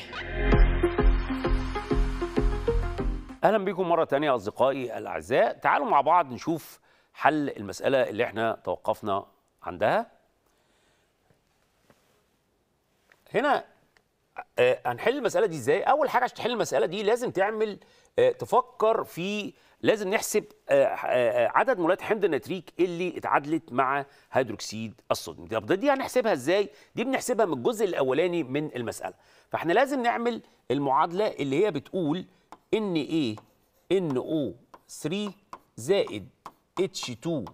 اهلا بكم مره تانية اصدقائي الاعزاء تعالوا مع بعض نشوف حل المساله اللي احنا توقفنا عندها هنا آه، هنحل المساله دي ازاي اول حاجه عشان تحل المساله دي لازم تعمل آه، تفكر في لازم نحسب آه، آه، آه، عدد مولات حمض النتريك اللي اتعادلت مع هيدروكسيد الصوديوم طب دي هنحسبها ازاي دي بنحسبها من الجزء الاولاني من المساله فاحنا لازم نعمل المعادله اللي هي بتقول ان ايه ان او 3 زائد اتش 2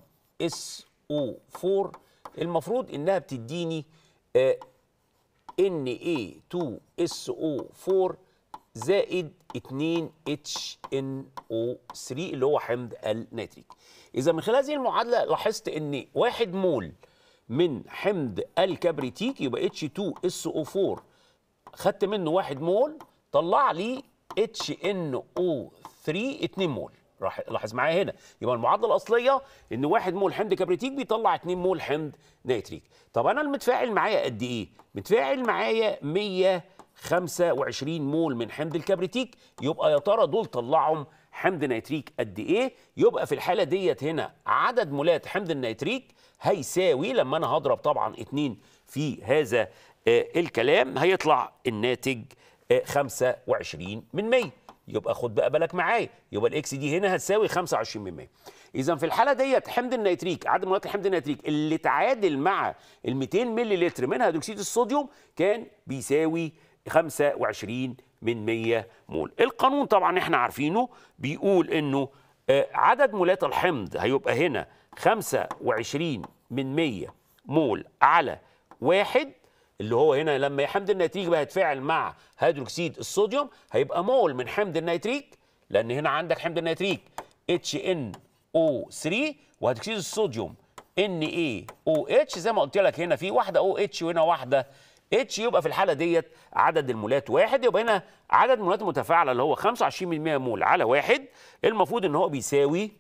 اس او 4 المفروض انها بتديني ان اي 2 اس او 4 زائد 2 HNO3 اللي هو حمض النيتريك إذا من خلال هذه المعادلة لاحظت إن 1 مول من حمض الكبريتيك يبقى H2SO4 خدت منه 1 مول طلع لي HNO3 2 مول لاحظ معايا هنا يبقى المعادله الاصليه ان 1 مول حمض كبريتيك بيطلع 2 مول حمض نيتريك طب انا المتفاعل معايا قد ايه متفاعل معايا 100 25 مول من حمض الكبريتيك يبقى يا ترى دول طلعهم حمض نيتريك قد ايه يبقى في الحاله ديت هنا عدد مولات حمض النيتريك هيساوي لما انا هضرب طبعا 2 في هذا آه الكلام هيطلع الناتج آه 25 من 100 يبقى خد بقى بالك معايا يبقى الاكس دي هنا هتساوي 25 من 100 اذا في الحاله ديت حمض النيتريك عدد مولات حمض النيتريك اللي تعادل مع ال 200 ملل من منها الصوديوم كان بيساوي 25 من 100 مول القانون طبعا احنا عارفينه بيقول انه آه، عدد مولات الحمض هيبقى هنا 25 من 100 مول على واحد اللي هو هنا لما حمض النيتريك بقى هيتفاعل مع هيدروكسيد الصوديوم هيبقى مول من حمض النيتريك لان هنا عندك حمض النيتريك HNO3 وهيدروكسيد الصوديوم NaOH زي ما قلت لك هنا في واحده OH وهنا واحده اتش يبقى في الحاله ديت عدد المولات واحد يبقى هنا عدد المولات المتفاعله اللي هو 25% مول على واحد المفروض ان هو بيساوي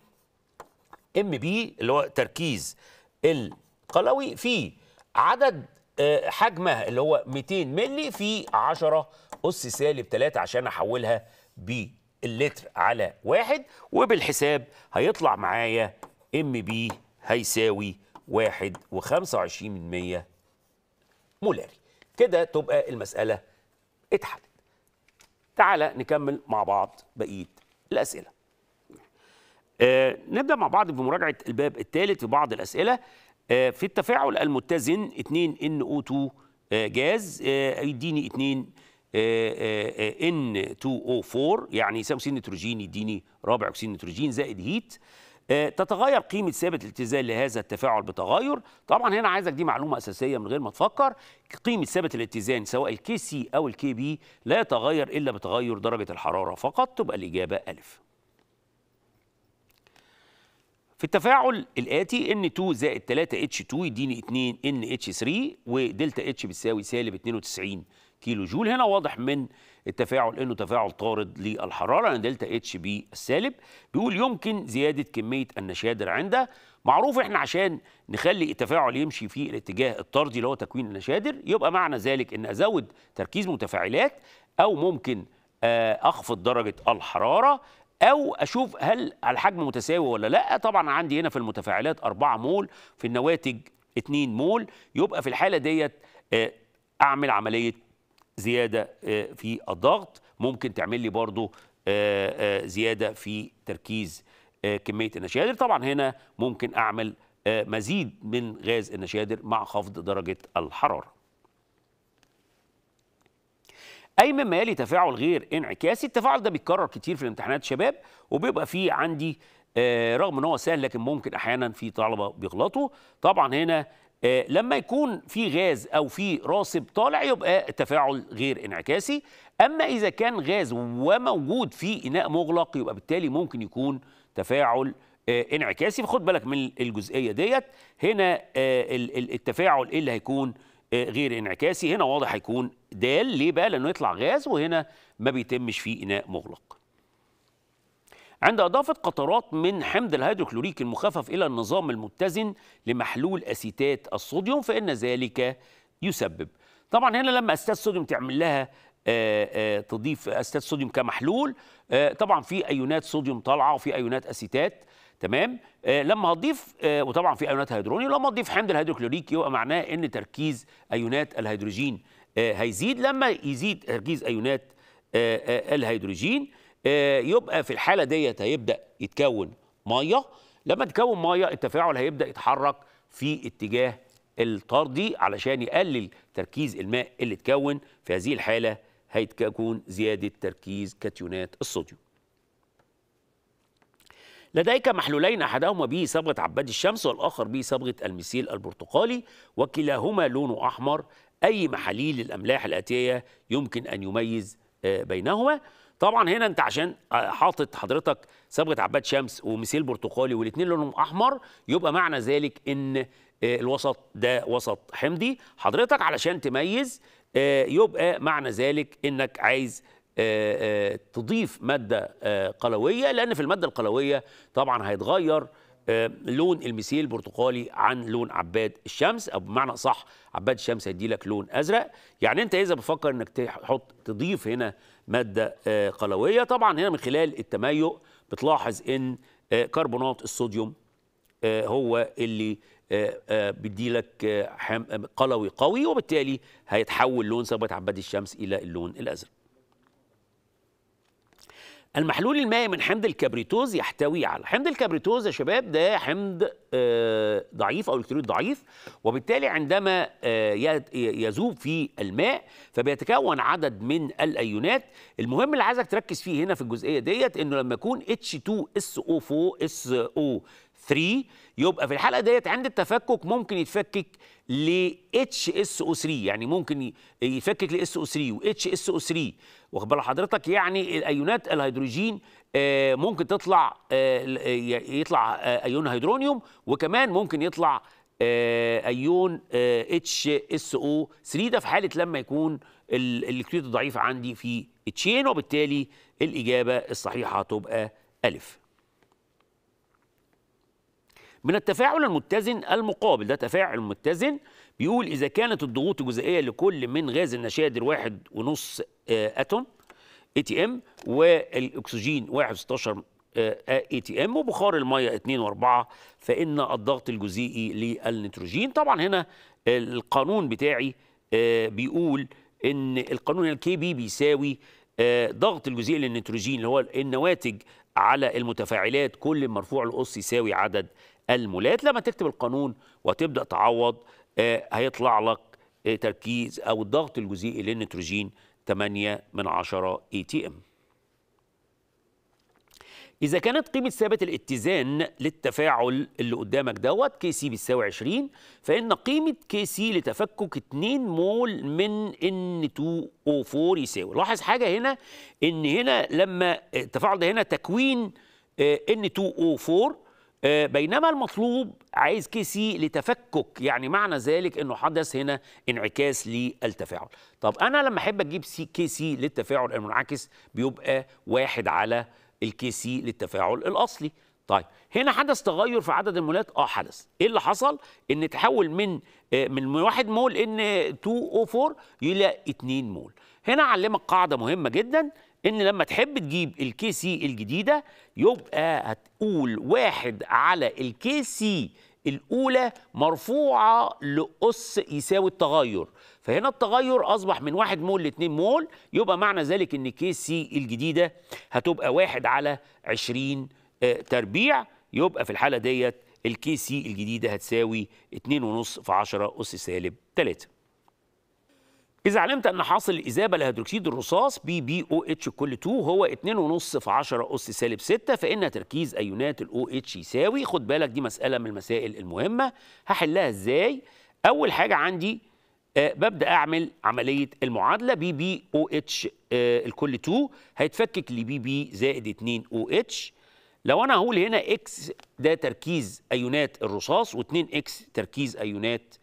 ام بي اللي هو تركيز القلوي في عدد آه، حجمها اللي هو 200 مللي في 10 اس سالب 3 عشان احولها باللتر على واحد وبالحساب هيطلع معايا ام بي هيساوي واحد وخمسة وعشرين من مية مولاري كده تبقى المسألة اتحلت تعالى نكمل مع بعض بقية الأسئلة آه نبدأ مع بعض بمراجعة الباب الثالث في بعض الأسئلة آه في التفاعل المتزن 2 NO2 آه جاز يديني 2 N2O4 يعني يساوي أكسيد نيتروجين يديني رابع أكسيد نيتروجين زائد هيت آه، تتغير قيمه ثابت الاتزان لهذا التفاعل بتغير طبعا هنا عايزك دي معلومه اساسيه من غير ما تفكر قيمه ثابت الاتزان سواء الكي سي او الكي بي لا يتغير الا بتغير درجه الحراره فقط تبقى الاجابه الف في التفاعل الآتي N2 زائد 3 H2 يديني 2 NH3 ودلتا H بتساوي سالب 92 كيلو جول هنا واضح من التفاعل انه تفاعل طارد للحراره لان دلتا اتش بي السالب بيقول يمكن زياده كميه النشادر عندها معروف احنا عشان نخلي التفاعل يمشي في الاتجاه الطردي اللي هو تكوين النشادر يبقى معنى ذلك ان ازود تركيز متفاعلات او ممكن آه، اخفض درجه الحراره او اشوف هل الحجم متساوي ولا لا طبعا عندي هنا في المتفاعلات 4 مول في النواتج 2 مول يبقى في الحاله ديت آه، اعمل عمليه زياده آه، في الضغط ممكن تعمل لي برضو آه، آه، زياده في تركيز كميه النشادر طبعا هنا ممكن اعمل مزيد من غاز النشادر مع خفض درجه الحراره اي مما يلي تفاعل غير انعكاسي التفاعل ده بيتكرر كتير في الامتحانات شباب وبيبقى فيه عندي رغم ان هو سهل لكن ممكن احيانا في طلبه بيغلطوا طبعا هنا آه، لما يكون في غاز او في راسب طالع يبقى تفاعل غير انعكاسي اما اذا كان غاز وموجود في اناء مغلق يبقى بالتالي ممكن يكون تفاعل آه، انعكاسي فخد بالك من الجزئيه ديت هنا آه، التفاعل ايه اللي هيكون غير انعكاسي هنا واضح هيكون دال ليه بقى لانه يطلع غاز وهنا ما بيتمش في اناء مغلق عند إضافة قطرات من حمض الهيدروكلوريك المخفف إلى النظام المتزن لمحلول أسيتات الصوديوم فإن ذلك يسبب طبعا هنا لما أسيتات الصوديوم تعمل لها آآ آه، آآ آه، تضيف أسيتات صوديوم كمحلول آه، طبعا في أيونات صوديوم طالعة وفي أيونات أسيتات تمام آه لما هتضيف آه وطبعا في ايونات هيدروني لما هتضيف حمض الهيدروكلوريك يبقى معناه ان تركيز ايونات الهيدروجين آه هيزيد لما يزيد تركيز ايونات الهيدروجين آه، يبقى في الحاله ديت هيبدا يتكون ميه لما تكون ميه التفاعل هيبدا يتحرك في اتجاه الطردي علشان يقلل تركيز الماء اللي اتكون في هذه الحاله هيتكون زياده تركيز كاتيونات الصوديوم لديك محلولين احدهما به صبغه عباد الشمس والاخر به صبغه الميثيل البرتقالي وكلاهما لونه احمر اي محاليل الاملاح الاتيه يمكن ان يميز بينهما طبعا هنا انت عشان حاطط حضرتك صبغه عباد شمس وميسيل برتقالي والاثنين لونهم احمر يبقى معنى ذلك ان آه، الوسط ده وسط حمضي حضرتك علشان تميز آه، يبقى معنى ذلك انك عايز آه، تضيف ماده قلويه لان في الماده القلويه طبعا هيتغير آه، لون المسيل البرتقالي عن لون عباد الشمس او بمعنى صح عباد الشمس هيدي لك لون ازرق يعني انت اذا بفكر انك تحط تضيف هنا ماده آه، قلويه طبعا هنا من خلال التميؤ بتلاحظ ان آه، كربونات الصوديوم هو اللي بيدي لك قلوي قوي وبالتالي هيتحول لون ثابت عباد الشمس الى اللون الازرق المحلول المائي من حمض الكبريتوز يحتوي على حمض الكبريتوز يا شباب ده حمض آه، ضعيف او الكتريت ضعيف وبالتالي عندما آه، يذوب في الماء فبيتكون عدد من الايونات المهم اللي عايزك تركز فيه هنا في الجزئيه ديت انه لما يكون H2SO4SO 3 يبقى في الحلقه ديت عند التفكك ممكن يتفكك ل اتش اس او 3 يعني ممكن يفكك ل اس او 3 واتش اس او 3 واخد بال حضرتك يعني الايونات الهيدروجين آه، ممكن تطلع آه، يطلع آه، ايون هيدرونيوم وكمان ممكن يطلع ايون اتش اس او 3 ده في حاله لما يكون الالكتريت الضعيف عندي في اتشين وبالتالي الاجابه الصحيحه تبقى الف من التفاعل المتزن المقابل ده تفاعل متزن بيقول إذا كانت الضغوط الجزيئية لكل من غاز النشادر واحد ونص آه، أتوم اي تي ام والاكسجين 1.16 اي تي ام وبخار الميه 2 و4 فان الضغط الجزيئي للنيتروجين طبعا هنا القانون بتاعي آه، بيقول ان القانون الكي يعني بي بيساوي آه، ضغط الجزيئي للنيتروجين اللي هو النواتج على المتفاعلات كل مرفوع الاس يساوي عدد المولات لما تكتب القانون وتبدا تعوض آه، هيطلع لك آه، تركيز او الضغط الجزيئي للنيتروجين 8 من 10 اي تي ام إذا كانت قيمة ثابت الاتزان للتفاعل اللي قدامك دوت كي سي بيساوي 20 فإن قيمة كي سي لتفكك 2 مول من ان 2 او 4 يساوي لاحظ حاجة هنا إن هنا لما آه، التفاعل ده هنا تكوين ان 2 او 4 آه، بينما المطلوب عايز كيسي لتفكك يعني معنى ذلك انه حدث هنا انعكاس للتفاعل طب انا لما احب اجيب سي كيسي للتفاعل المنعكس بيبقى واحد على الكيسي للتفاعل الاصلي طيب هنا حدث تغير في عدد المولات اه حدث ايه اللي حصل ان تحول من آه، من واحد مول ان 2 او 4 الى 2 مول هنا علمك قاعده مهمه جدا ان لما تحب تجيب الكي سي الجديده يبقى هتقول واحد على الكي سي الاولى مرفوعه لاس يساوي التغير فهنا التغير اصبح من واحد مول ل 2 مول يبقى معنى ذلك ان كي سي الجديده هتبقى واحد على 20 آه، تربيع يبقى في الحاله ديت الكي سي الجديده هتساوي 2.5 في 10 اس سالب 3 إذا علمت أن حاصل الإذابة لهيدروكسيد الرصاص بي بي أو اتش كل 2 هو 2.5 في 10 أس سالب 6 فإن تركيز أيونات الأو اتش يساوي خد بالك دي مسألة من المسائل المهمة هحلها إزاي؟ أول حاجة عندي آه ببدأ أعمل عملية المعادلة بي بي أو اتش آه الكل 2 هيتفكك لبي بي زائد 2 أو اتش لو أنا هقول هنا إكس ده تركيز أيونات الرصاص و2 إكس تركيز أيونات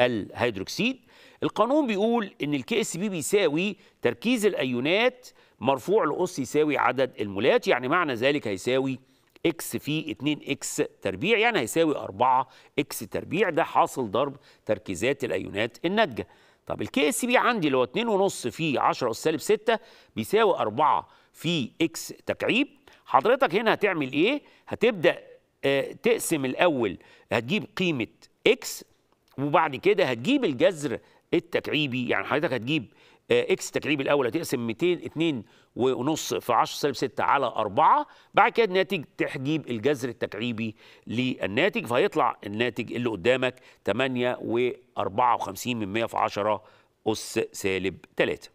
الهيدروكسيد القانون بيقول ان الكي اس بي بيساوي تركيز الايونات مرفوع لاس يساوي عدد المولات يعني معنى ذلك هيساوي اكس في 2 اكس تربيع يعني هيساوي 4 اكس تربيع ده حاصل ضرب تركيزات الايونات الناتجه طب الكي اس بي عندي اللي هو 2.5 في 10 اس سالب 6 بيساوي 4 في اكس تكعيب حضرتك هنا هتعمل ايه هتبدا آه، تقسم الاول هتجيب قيمه اكس وبعد كده هتجيب الجذر التكعيبي يعني حضرتك هتجيب اكس آه، تكعيبي الاول هتقسم 202 ونص في 10 سالب 6 على 4 بعد كده الناتج تحجيب الجذر التكعيبي للناتج فهيطلع الناتج اللي قدامك 8 و54 من 100 في 10 أس سالب 3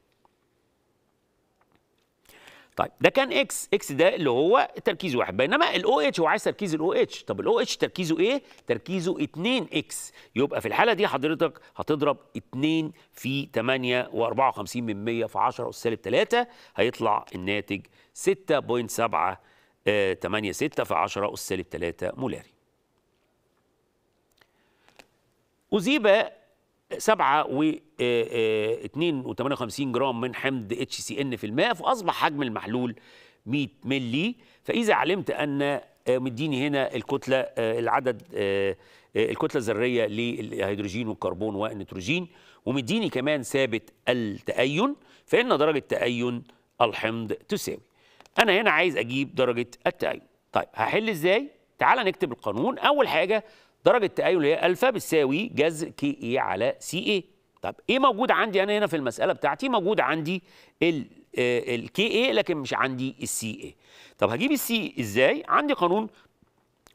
طيب ده كان اكس اكس ده اللي هو تركيزه واحد بينما الاو اتش هو عايز تركيز الاو اتش طب الاو اتش تركيزه ايه تركيزه 2 اكس يبقى في الحاله دي حضرتك هتضرب 2 في 8 و54 من 100 في 10 أس 3 هيطلع الناتج 6.786 آه، في 10 أس 3 مولاري أذيب 7 و 2.58 آه، آه، جرام من حمض اتش سي ان في الماء فاصبح حجم المحلول 100 ملي فاذا علمت ان آه، مديني هنا الكتله العدد الكتله الذريه للهيدروجين والكربون والنيتروجين ومديني كمان ثابت التأين فإن درجة تأين الحمض تساوي أنا هنا عايز أجيب درجة التأين طيب هحل إزاي؟ تعال نكتب القانون أول حاجة درجة تأيل هي ألفا بتساوي جذر كي اي على سي اي طب ايه موجود عندي انا هنا في المسألة بتاعتي موجود عندي الكي آه، اي لكن مش عندي السي اي طب هجيب السي ازاي عندي قانون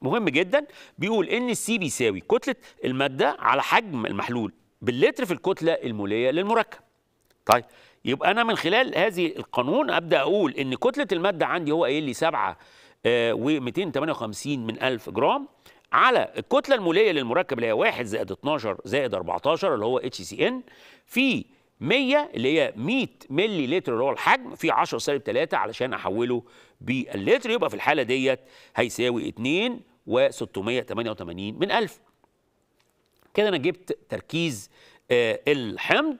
مهم جدا بيقول ان السي بيساوي كتله الماده على حجم المحلول باللتر في الكتله الموليه للمركب طيب يبقى انا من خلال هذه القانون ابدا اقول ان كتله الماده عندي هو قايل لي 7 آه، و258 من 1000 جرام على الكتله الموليه للمركب اللي هي 1 زائد 12 زائد 14 اللي هو اتش سي ان في 100 اللي هي 100 ملي لتر اللي هو الحجم في 10 سالب 3 علشان احوله باللتر يبقى في الحاله ديت هيساوي 2 و688 من 1000 كده انا جبت تركيز آه، الحمض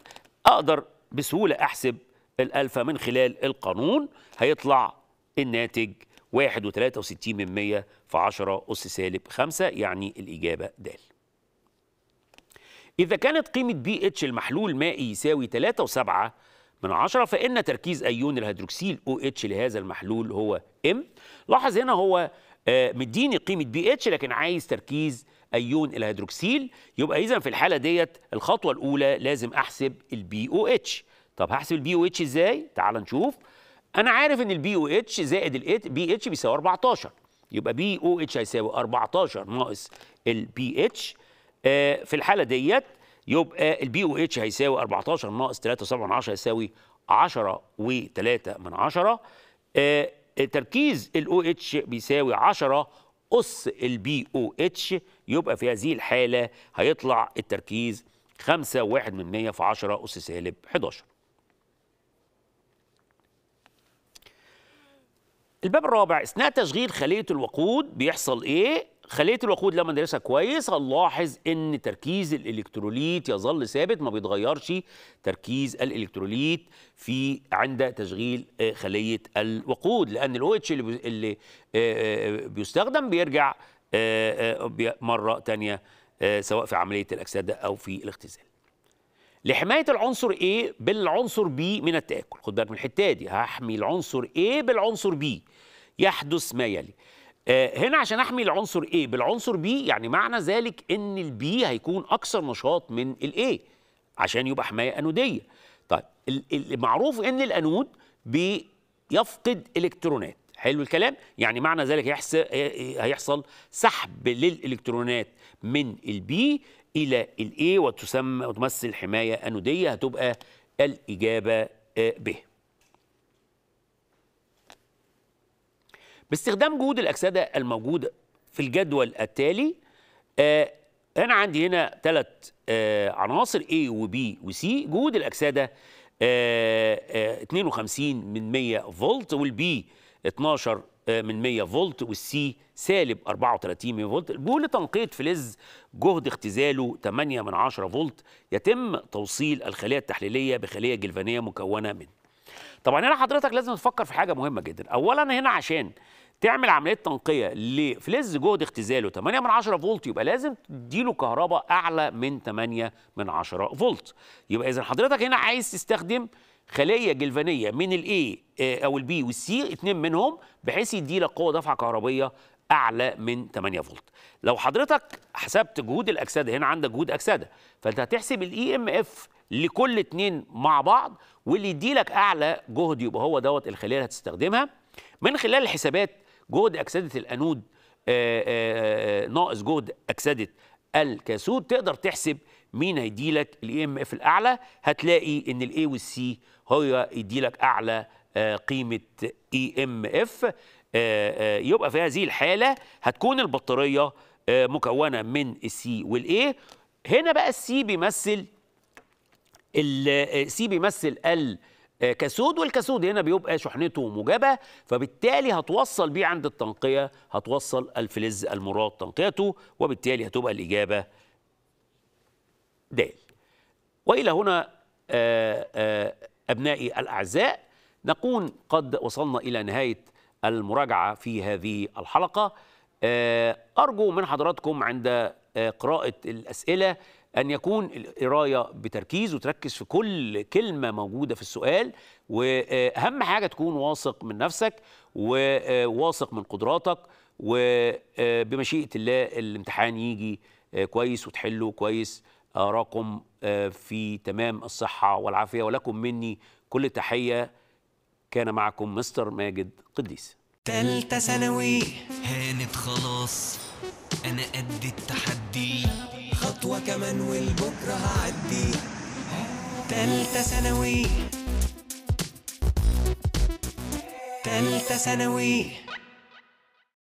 اقدر بسهوله احسب الالفه من خلال القانون هيطلع الناتج 1.63 من 100 في 10 أس سالب 5 يعني الإجابة د. إذا كانت قيمة بي اتش المحلول مائي يساوي 3.7 من 10 فإن تركيز أيون الهيدروكسيل او اتش لهذا المحلول هو ام لاحظ هنا هو آه، مديني قيمة بي اتش لكن عايز تركيز ايون الهيدروكسيل يبقى اذا في الحاله ديت الخطوه الاولى لازم احسب البي او اتش طب هحسب البي او اتش ازاي تعال نشوف انا عارف ان البي او اتش زائد البي اتش بيساوي 14 يبقى بي او اتش هيساوي 14 ناقص البي اتش آه، في الحاله ديت يبقى البي او اتش هيساوي 14 ناقص 3.7 من 10 هيساوي 10 و3 من 10 آه، تركيز الاو اتش بيساوي 10 اس البي او اتش يبقى في هذه الحاله هيطلع التركيز 5.1 في 10 اس سالب 11 الباب الرابع اثناء تشغيل خليه الوقود بيحصل ايه خليه الوقود لما ندرسها كويس هنلاحظ ان تركيز الالكتروليت يظل ثابت ما بيتغيرش تركيز الالكتروليت في عند تشغيل آه، خليه الوقود لان الاو اتش اللي آه، آه، بيستخدم بيرجع مره ثانيه سواء في عمليه الاكسده او في الاختزال لحمايه العنصر A بالعنصر B من التاكل خد بالك من الحته دي هحمي العنصر A بالعنصر B يحدث ما يلي آه، هنا عشان احمي العنصر A بالعنصر B يعني معنى ذلك ان B هيكون اكثر نشاط من A عشان يبقى حمايه انوديه طيب المعروف ان الانود بيفقد الكترونات حلو الكلام يعني معنى ذلك هيحصل هيحصل سحب للالكترونات من البي الى الاي وتسمى وتمثل حمايه انوديه هتبقى الاجابه آه، ب باستخدام جهود الاكسده الموجوده في الجدول التالي آه، انا عندي هنا ثلاث آه، عناصر A وB وC جهود الاكسده 52 من 100 فولت والبي 12 من 100 فولت والسي سالب 34 فولت البول تنقيه فلز جهد اختزاله 8 من 10 فولت يتم توصيل الخلية التحليلية بخلية جلفانية مكونة من طبعا هنا حضرتك لازم تفكر في حاجة مهمة جدا أولا هنا عشان تعمل عملية تنقية لفلز جهد اختزاله 8 من 10 فولت يبقى لازم تديله كهرباء أعلى من 8 من 10 فولت يبقى إذا حضرتك هنا عايز تستخدم خليه جلفانيه من الاي آه، او البي والسي اتنين منهم بحيث يدي لك قوه دفعه كهربيه اعلى من 8 فولت لو حضرتك حسبت جهود الاكسده هنا عندك جهود اكسده فانت هتحسب الاي ام e اف لكل اتنين مع بعض واللي يدي لك اعلى جهد يبقى هو دوت الخليه اللي هتستخدمها من خلال الحسابات جهد اكسده الانود آآ آه، آآ آه، ناقص جهد اكسده الكاسود تقدر تحسب مين هيديلك الاي ام e اف الاعلى هتلاقي ان الاي والسي هو يديلك اعلى آه، قيمه اي ام اف يبقى في هذه الحاله هتكون البطاريه آه، مكونه من السي والاي هنا بقى السي بيمثل السي بيمثل ال آه، كاسود والكاسود هنا بيبقى شحنته موجبه فبالتالي هتوصل بيه عند التنقيه هتوصل الفلز المراد تنقيته وبالتالي هتبقى الاجابه د والى هنا آآ آآ أبنائي الأعزاء نكون قد وصلنا إلى نهاية المراجعة في هذه الحلقة آه، أرجو من حضراتكم عند آه، قراءة الأسئلة أن يكون القراية بتركيز وتركز في كل كلمة موجودة في السؤال وأهم حاجة تكون واثق من نفسك وواثق آه، من قدراتك وبمشيئة الله الامتحان يجي كويس وتحله كويس أراكم آه، في تمام الصحة والعافية ولكم مني كل تحية كان معكم مستر ماجد قديس تالتة ثانوي هانت خلاص أنا قد التحدي خطوة كمان والبكرة هعدي تالتة ثانوي تالتة ثانوي